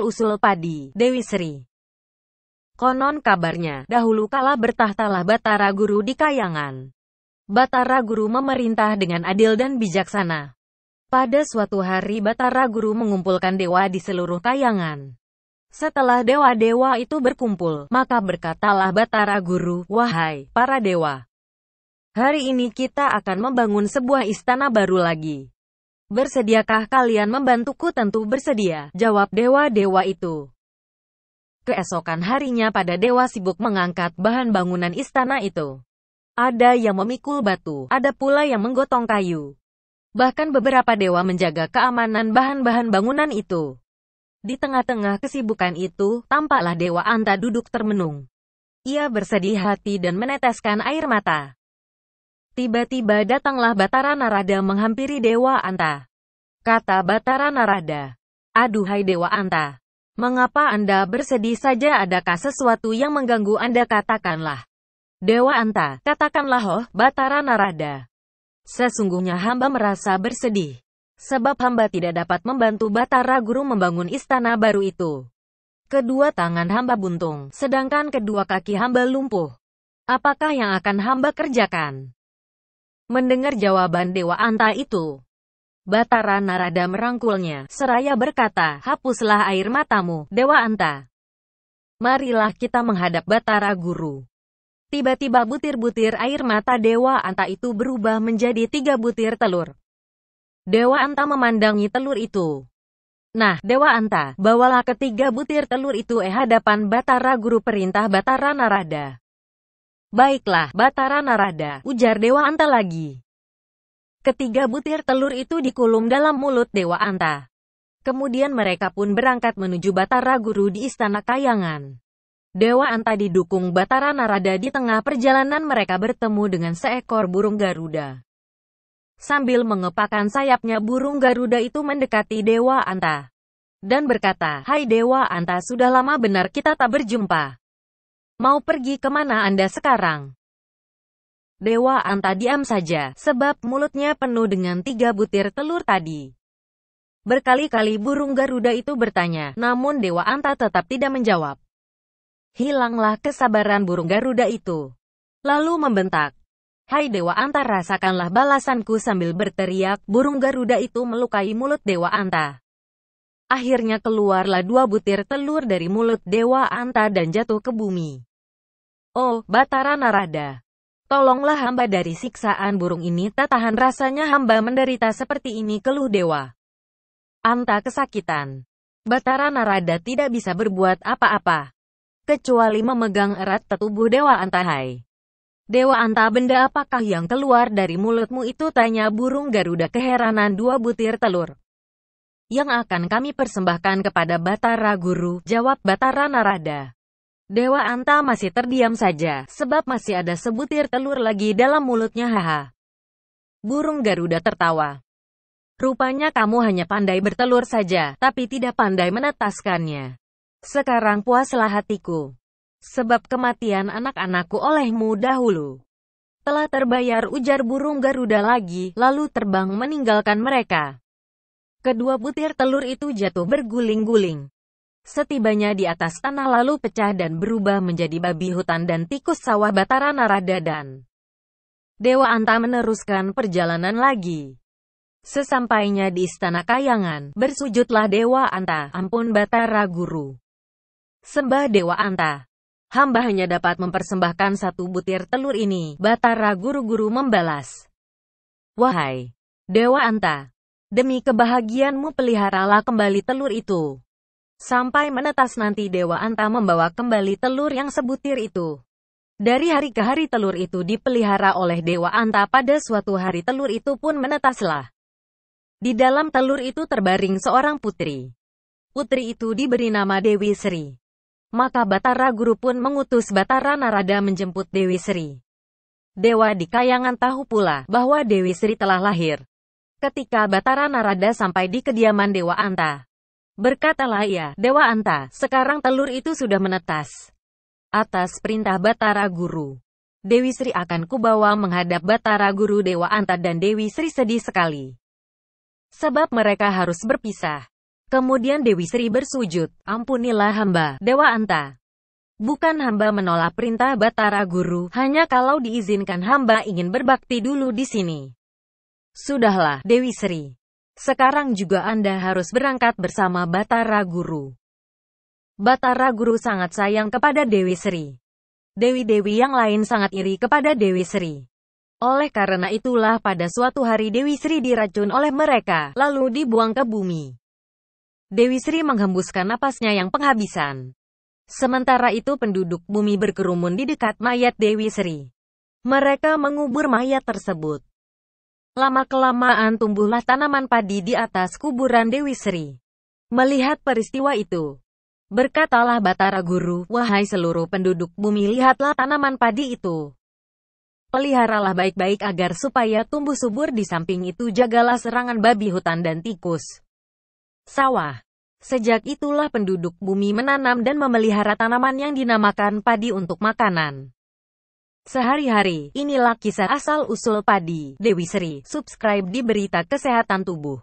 usul padi, Dewi Sri. Konon kabarnya, dahulu kala bertahtalah Batara Guru di Kayangan. Batara Guru memerintah dengan adil dan bijaksana. Pada suatu hari Batara Guru mengumpulkan dewa di seluruh Kayangan. Setelah dewa-dewa itu berkumpul, maka berkatalah Batara Guru, Wahai para dewa, hari ini kita akan membangun sebuah istana baru lagi. Bersediakah kalian membantuku? Tentu bersedia, jawab dewa-dewa itu. Keesokan harinya pada dewa sibuk mengangkat bahan bangunan istana itu. Ada yang memikul batu, ada pula yang menggotong kayu. Bahkan beberapa dewa menjaga keamanan bahan-bahan bangunan itu. Di tengah-tengah kesibukan itu, tampaklah Dewa Anta duduk termenung. Ia bersedih hati dan meneteskan air mata. Tiba-tiba datanglah Batara Narada menghampiri Dewa Anta. Kata Batara Narada, Aduhai Dewa Anta, mengapa Anda bersedih saja adakah sesuatu yang mengganggu Anda katakanlah. Dewa Anta, katakanlah oh, Batara Narada. Sesungguhnya hamba merasa bersedih. Sebab hamba tidak dapat membantu Batara Guru membangun istana baru itu. Kedua tangan hamba buntung, sedangkan kedua kaki hamba lumpuh. Apakah yang akan hamba kerjakan? Mendengar jawaban Dewa Anta itu, Batara Narada merangkulnya, seraya berkata, hapuslah air matamu, Dewa Anta. Marilah kita menghadap Batara Guru. Tiba-tiba butir-butir air mata Dewa Anta itu berubah menjadi tiga butir telur. Dewa Anta memandangi telur itu. Nah, Dewa Anta, bawalah ketiga butir telur itu eh hadapan Batara Guru perintah Batara Narada. Baiklah, Batara Narada, ujar Dewa Anta lagi. Ketiga butir telur itu dikulum dalam mulut Dewa Anta. Kemudian mereka pun berangkat menuju Batara Guru di Istana Kayangan. Dewa Anta didukung Batara Narada di tengah perjalanan mereka bertemu dengan seekor burung Garuda. Sambil mengepakkan sayapnya burung Garuda itu mendekati Dewa Anta. Dan berkata, Hai Dewa Anta sudah lama benar kita tak berjumpa. Mau pergi kemana Anda sekarang? Dewa Anta diam saja, sebab mulutnya penuh dengan tiga butir telur tadi. Berkali-kali burung Garuda itu bertanya, namun Dewa Anta tetap tidak menjawab. Hilanglah kesabaran burung Garuda itu. Lalu membentak, Hai Dewa Anta rasakanlah balasanku sambil berteriak, burung Garuda itu melukai mulut Dewa Anta. Akhirnya keluarlah dua butir telur dari mulut Dewa Anta dan jatuh ke bumi. Oh, Batara Narada. Tolonglah hamba dari siksaan burung ini tak tahan rasanya hamba menderita seperti ini keluh dewa. Anta kesakitan. Batara Narada tidak bisa berbuat apa-apa. Kecuali memegang erat tetubuh Dewa Anta Dewa Anta benda apakah yang keluar dari mulutmu itu tanya burung Garuda keheranan dua butir telur. Yang akan kami persembahkan kepada Batara Guru, jawab Batara Narada. Dewa Anta masih terdiam saja, sebab masih ada sebutir telur lagi dalam mulutnya haha. Burung Garuda tertawa. Rupanya kamu hanya pandai bertelur saja, tapi tidak pandai menetaskannya. Sekarang puaslah hatiku. Sebab kematian anak-anakku olehmu dahulu. Telah terbayar ujar burung Garuda lagi, lalu terbang meninggalkan mereka. Kedua butir telur itu jatuh berguling-guling. Setibanya di atas tanah lalu pecah dan berubah menjadi babi hutan dan tikus sawah Batara Narada dan Dewa Anta meneruskan perjalanan lagi. Sesampainya di istana kayangan, bersujudlah Dewa Anta, ampun Batara Guru. Sembah Dewa Anta. Hamba hanya dapat mempersembahkan satu butir telur ini, Batara Guru-Guru membalas. Wahai Dewa Anta, demi kebahagiaanmu peliharalah kembali telur itu. Sampai menetas nanti Dewa Anta membawa kembali telur yang sebutir itu. Dari hari ke hari telur itu dipelihara oleh Dewa Anta pada suatu hari telur itu pun menetaslah. Di dalam telur itu terbaring seorang putri. Putri itu diberi nama Dewi Sri. Maka Batara Guru pun mengutus Batara Narada menjemput Dewi Sri. Dewa di kayangan tahu pula bahwa Dewi Sri telah lahir. Ketika Batara Narada sampai di kediaman Dewa Anta, Berkatalah ia, Dewa Anta, sekarang telur itu sudah menetas. Atas perintah Batara Guru, Dewi Sri akan kubawa menghadap Batara Guru Dewa Anta dan Dewi Sri sedih sekali. Sebab mereka harus berpisah. Kemudian Dewi Sri bersujud, ampunilah hamba, Dewa Anta. Bukan hamba menolak perintah Batara Guru, hanya kalau diizinkan hamba ingin berbakti dulu di sini. Sudahlah, Dewi Sri. Sekarang juga Anda harus berangkat bersama Batara Guru. Batara Guru sangat sayang kepada Dewi Sri. Dewi-dewi yang lain sangat iri kepada Dewi Sri. Oleh karena itulah pada suatu hari Dewi Sri diracun oleh mereka, lalu dibuang ke bumi. Dewi Sri menghembuskan napasnya yang penghabisan. Sementara itu penduduk bumi berkerumun di dekat mayat Dewi Sri. Mereka mengubur mayat tersebut. Lama-kelamaan tumbuhlah tanaman padi di atas kuburan Dewi Sri. Melihat peristiwa itu, berkatalah Batara Guru, wahai seluruh penduduk bumi lihatlah tanaman padi itu. Peliharalah baik-baik agar supaya tumbuh subur di samping itu jagalah serangan babi hutan dan tikus. Sawah. Sejak itulah penduduk bumi menanam dan memelihara tanaman yang dinamakan padi untuk makanan. Sehari-hari, inilah kisah asal-usul padi. Dewi Sri, subscribe di Berita Kesehatan Tubuh.